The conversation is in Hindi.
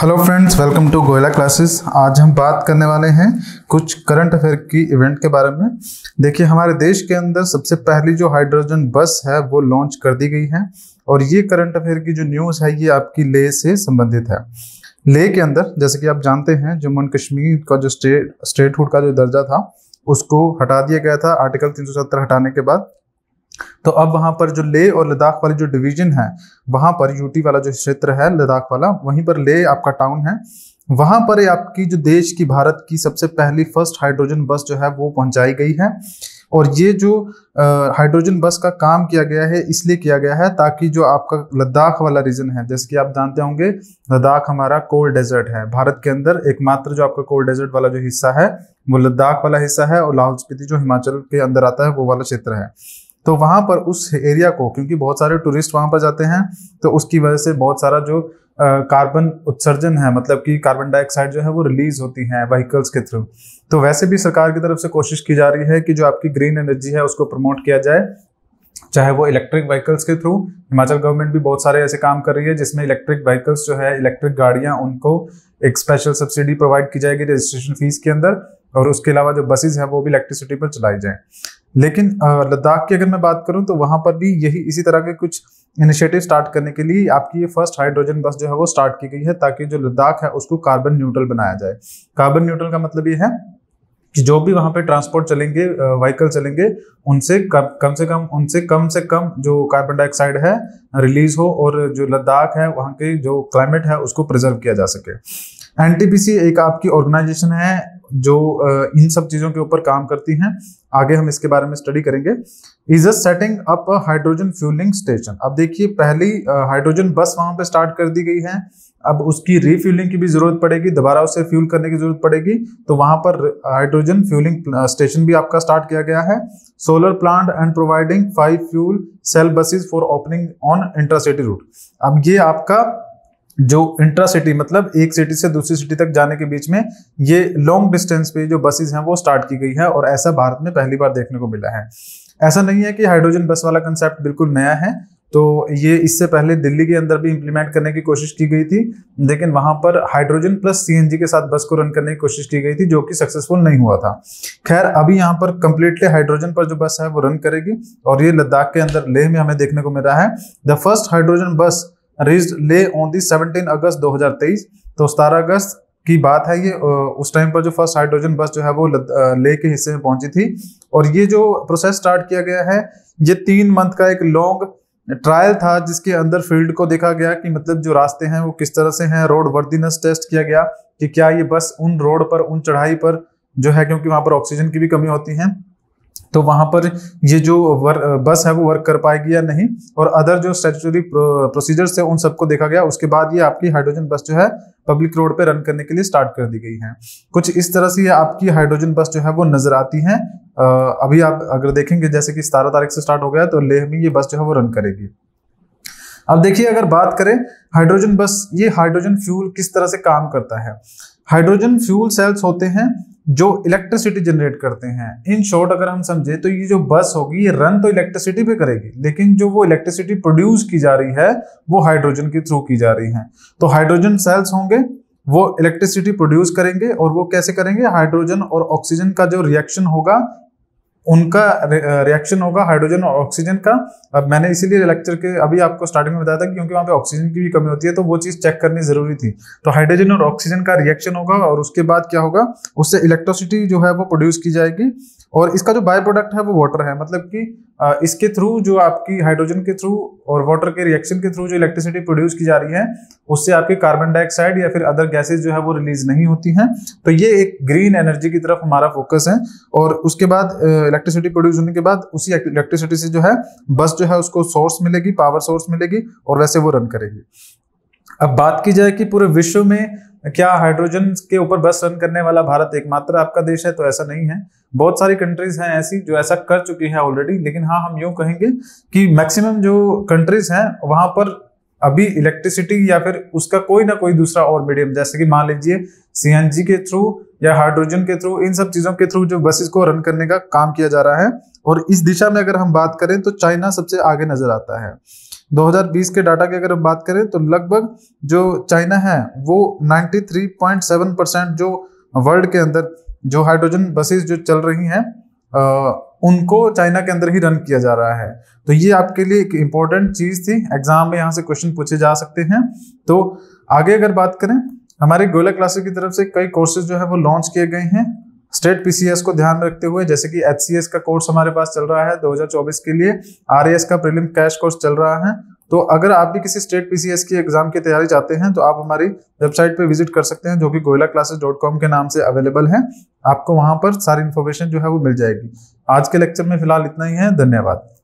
hello friends welcome to Goyla classes आज हम बात करने वाले हैं कुछ करंट अफेयर की इवेंट के बारे में देखिए हमारे देश के अंदर सबसे पहली जो हाइड्रोजन बस है वो लॉन्च कर दी गई है और ये करंट अफेयर की जो न्यूज़ है ये आपकी लेह से संबंधित है लेह के अंदर जैसे कि आप जानते हैं जम्मू एंड कश्मीर का जो स्टेट स्टेटहुड का जो दर्जा था उसको हटा दिया गया था आर्टिकल तीन हटाने के बाद तो अब वहां पर जो ले और लद्दाख वाली जो डिवीजन है वहां पर यूटी वाला जो क्षेत्र है लद्दाख वाला वहीं पर ले आपका टाउन है वहां पर आपकी जो देश की भारत की सबसे पहली फर्स्ट हाइड्रोजन बस जो है वो पहुंचाई गई है और ये जो हाइड्रोजन बस का काम किया गया है इसलिए किया गया है ताकि जो आपका लद्दाख वाला रीजन है जैसे कि आप जानते होंगे लद्दाख हमारा कोल्ड डेजर्ट है भारत के अंदर एकमात्र जो आपका कोल्ड डेजर्ट वाला जो हिस्सा है वो लद्दाख वाला हिस्सा है और लाहौल स्पीति जो हिमाचल के अंदर आता है वो वाला क्षेत्र है तो वहां पर उस एरिया को क्योंकि बहुत सारे टूरिस्ट वहां पर जाते हैं तो उसकी वजह से बहुत सारा जो कार्बन उत्सर्जन है मतलब कि कार्बन डाइऑक्साइड जो है वो रिलीज होती है व्हीकल्स के थ्रू तो वैसे भी सरकार की तरफ से कोशिश की जा रही है कि जो आपकी ग्रीन एनर्जी है उसको प्रमोट किया जाए चाहे वो इलेक्ट्रिक व्हीकल्स के थ्रू हिमाचल गवर्नमेंट भी बहुत सारे ऐसे काम कर रही है जिसमें इलेक्ट्रिक व्हीकल्स जो है इलेक्ट्रिक गाड़ियां उनको एक स्पेशल सब्सिडी प्रोवाइड की जाएगी रजिस्ट्रेशन फीस के अंदर और उसके अलावा जो बसेज है वो भी इलेक्ट्रिसिटी पर चलाई जाए लेकिन लद्दाख की अगर मैं बात करूं तो वहां पर भी यही इसी तरह के कुछ इनिशिएटिव स्टार्ट करने के लिए आपकी ये फर्स्ट हाइड्रोजन बस जो है वो स्टार्ट की गई है ताकि जो लद्दाख है उसको कार्बन न्यूट्रल बनाया जाए कार्बन न्यूट्रल का मतलब ये है कि जो भी वहाँ पे ट्रांसपोर्ट चलेंगे व्हीकल चलेंगे उनसे कम कम से कम उनसे कम से कम जो कार्बन डाइऑक्साइड है रिलीज हो और जो लद्दाख है वहाँ के जो क्लाइमेट है उसको प्रिजर्व किया जा सके एन एक आपकी ऑर्गेनाइजेशन है जो इन सब चीज़ों के ऊपर काम करती हैं आगे हम इसके बारे में स्टडी करेंगे is a setting up hydrogen fueling station अब देखिए पहली हाइड्रोजन बस वहां पे स्टार्ट कर दी गई है अब उसकी रीफ्यूलिंग की भी जरूरत पड़ेगी दोबारा उसे फ्यूल करने की जरूरत पड़ेगी तो वहां पर हाइड्रोजन फ्यूलिंग स्टेशन भी आपका स्टार्ट किया गया है solar plant and providing five fuel cell buses for opening on intercity route अब ये आपका जो इंट्रा सिटी मतलब एक सिटी से दूसरी सिटी तक जाने के बीच में ये लॉन्ग डिस्टेंस पे जो बसेज हैं वो स्टार्ट की गई है और ऐसा भारत में पहली बार देखने को मिला है ऐसा नहीं है कि हाइड्रोजन बस वाला कंसेप्ट बिल्कुल नया है तो ये इससे पहले दिल्ली के अंदर भी इंप्लीमेंट करने की कोशिश की गई थी लेकिन वहां पर हाइड्रोजन प्लस सीएनजी के साथ बस को रन करने की कोशिश की गई थी जो कि सक्सेसफुल नहीं हुआ था खैर अभी यहाँ पर कंप्लीटली हाइड्रोजन पर जो बस है वो रन करेगी और ये लद्दाख के अंदर लेह में हमें देखने को मिला है the first hydrogen bus released on the seventeen August 2023 तो सतारह अगस्त की बात है ये उस टाइम पर जो फर्स्ट हाइड्रोजन बस जो है वो ले के हिस्से में पहुंची थी और ये जो प्रोसेस स्टार्ट किया गया है ये तीन मंथ का एक लॉन्ग ट्रायल था जिसके अंदर फील्ड को देखा गया कि मतलब जो रास्ते हैं वो किस तरह से हैं रोड वर्दीनेस टेस्ट किया गया कि क्या ये बस उन रोड पर उन चढ़ाई पर जो है क्योंकि वहां पर ऑक्सीजन की भी कमी होती है तो वहां पर ये जो वर, बस है वो वर्क कर पाएगी या नहीं और अदर जो स्टेचुरी प्रोसीजर्स है उन सबको देखा गया उसके बाद ये आपकी हाइड्रोजन बस जो है पब्लिक रोड पे रन करने के लिए स्टार्ट कर दी गई है कुछ इस तरह से ये आपकी हाइड्रोजन बस जो है वो नजर आती है अभी आप अगर देखेंगे जैसे कि सतारह तारीख से स्टार्ट हो गया तो लेह में ये बस जो है वो रन करेगी अब देखिए अगर बात करें हाइड्रोजन बस ये हाइड्रोजन फ्यूल किस तरह से काम करता है हाइड्रोजन फ्यूल सेल्स होते हैं जो इलेक्ट्रिसिटी जनरेट करते हैं इन शॉर्ट अगर हम समझे तो ये जो बस होगी ये रन तो इलेक्ट्रिसिटी पे करेगी लेकिन जो वो इलेक्ट्रिसिटी प्रोड्यूस की जा रही है वो हाइड्रोजन के थ्रू की जा रही है तो हाइड्रोजन सेल्स होंगे वो इलेक्ट्रिसिटी प्रोड्यूस करेंगे और वो कैसे करेंगे हाइड्रोजन और ऑक्सीजन का जो रिएक्शन होगा उनका रिएक्शन होगा हाइड्रोजन और ऑक्सीजन का अब मैंने इसीलिए लेक्चर के अभी आपको स्टार्टिंग में बताया था क्योंकि वहाँ पे ऑक्सीजन की भी कमी होती है तो वो चीज़ चेक करनी जरूरी थी तो हाइड्रोजन और ऑक्सीजन का रिएक्शन होगा और उसके बाद क्या होगा उससे इलेक्ट्रिसिटी जो है वो प्रोड्यूस की जाएगी और इसका जो बाय प्रोडक्ट है वो वाटर है मतलब कि इसके थ्रू जो आपकी हाइड्रोजन के थ्रू और वाटर के रिएक्शन के थ्रू जो इलेक्ट्रिसिटी प्रोड्यूस की जा रही है उससे आपकी कार्बन डाइऑक्साइड या फिर अदर गैसेज जो है वो रिलीज नहीं होती हैं तो ये एक ग्रीन एनर्जी की तरफ हमारा फोकस है और उसके बाद इलेक्ट्रिसिटी प्रोड्यूस होने के बाद उसी इलेक्ट्रिसिटी से जो है बस जो है उसको सोर्स मिलेगी पावर सोर्स मिलेगी और वैसे वो रन करेगी अब बात की जाए कि पूरे विश्व में क्या हाइड्रोजन के ऊपर बस रन करने वाला भारत एकमात्र आपका देश है तो ऐसा नहीं है बहुत सारी कंट्रीज हैं ऐसी जो ऐसा कर चुकी है ऑलरेडी लेकिन हाँ हम यूँ कहेंगे कि मैक्सिमम जो कंट्रीज हैं वहां पर अभी इलेक्ट्रिसिटी या फिर उसका कोई ना कोई दूसरा और मीडियम जैसे कि मान लीजिए सी के थ्रू या हाइड्रोजन के थ्रू इन सब चीज़ों के थ्रू जो बसेस को रन करने का काम किया जा रहा है और इस दिशा में अगर हम बात करें तो चाइना सबसे आगे नजर आता है 2020 के डाटा की अगर हम बात करें तो लगभग जो चाइना है वो 93.7 परसेंट जो वर्ल्ड के अंदर जो हाइड्रोजन बसेस जो चल रही हैं उनको चाइना के अंदर ही रन किया जा रहा है तो ये आपके लिए एक इम्पॉर्टेंट चीज़ थी एग्जाम में यहाँ से क्वेश्चन पूछे जा सकते हैं तो आगे अगर बात करें हमारे गोला क्लासेस की तरफ से कई कोर्सेज जो है वो लॉन्च किए गए हैं स्टेट पीसीएस को ध्यान में रखते हुए जैसे कि एच का कोर्स हमारे पास चल रहा है 2024 के लिए आर का प्रीलिम कैश कोर्स चल रहा है तो अगर आप भी किसी स्टेट पीसीएस की एग्जाम की तैयारी चाहते हैं तो आप हमारी वेबसाइट पे विजिट कर सकते हैं जो कि गोयला क्लासेस डॉट कॉम के नाम से अवेलेबल है आपको वहां पर सारी इन्फॉर्मेशन जो है वो मिल जाएगी आज के लेक्चर में फिलहाल इतना ही है धन्यवाद